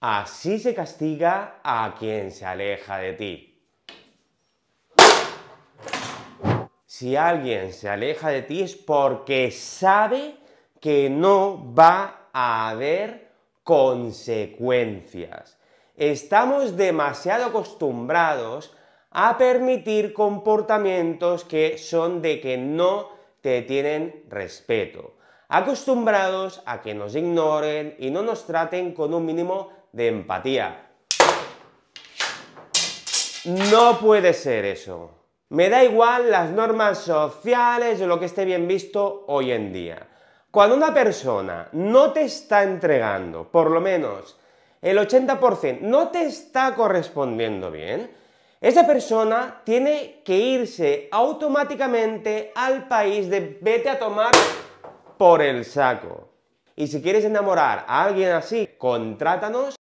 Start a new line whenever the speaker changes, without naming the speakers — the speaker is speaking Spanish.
Así se castiga a quien se aleja de ti. Si alguien se aleja de ti es porque sabe que no va a haber consecuencias. Estamos demasiado acostumbrados a permitir comportamientos que son de que no te tienen respeto. Acostumbrados a que nos ignoren y no nos traten con un mínimo de empatía. No puede ser eso. Me da igual las normas sociales o lo que esté bien visto hoy en día. Cuando una persona no te está entregando, por lo menos el 80%, no te está correspondiendo bien, esa persona tiene que irse automáticamente al país de vete a tomar por el saco. Y si quieres enamorar a alguien así, contrátanos